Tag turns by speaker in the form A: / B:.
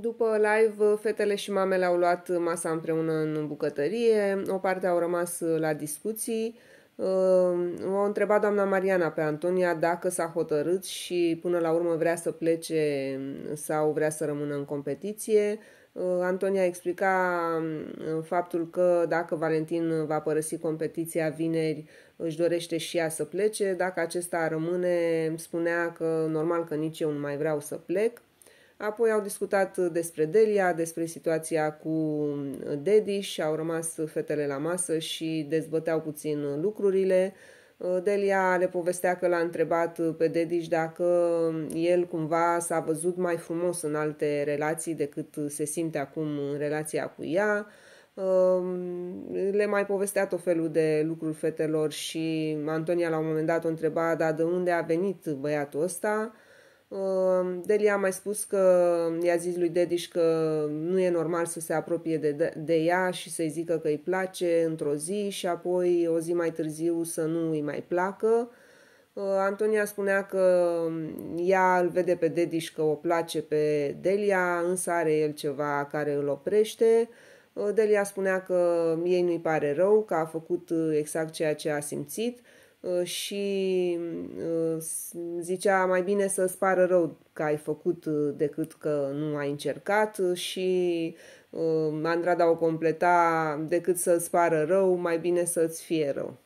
A: După live, fetele și mamele au luat masa împreună în bucătărie, o parte au rămas la discuții. Ehm, o întrebat doamna Mariana pe Antonia dacă s-a hotărât și până la urmă vrea să plece sau vrea să rămână în competiție. Ehm, Antonia explica ehm, faptul că dacă Valentin va părăsi competiția vineri, își dorește și ea să plece. Dacă acesta rămâne, spunea că normal că nici eu nu mai vreau să plec. Apoi au discutat despre Delia, despre situația cu Dedi și au rămas fetele la masă și dezbăteau puțin lucrurile. Delia le povestea că l-a întrebat pe Dedici dacă el cumva s-a văzut mai frumos în alte relații decât se simte acum în relația cu ea. Um, le mai povestea tot felul de lucruri fetelor și Antonia la un moment dat o întreba, dar de unde a venit băiatul ăsta? Ehm, Delia a mai spus că i-a zis lui Dedish că nu e normal să se apropie de, de ea și să-i zică că îi place într-o zi și apoi o zi mai târziu să nu îi mai placă. Ehm, Antonia spunea că mm, ea îl vede pe Dedish că o place pe Delia, însă are el ceva care îl oprește. Delia spunea că ei nu-i pare rău, că a făcut exact ceea ce a simțit Uh, și uh, zicea mai bine să pară rău că ai făcut uh, decât că nu ai încercat și Andrada o completa decât să pară rău, mai bine să îți fie rău.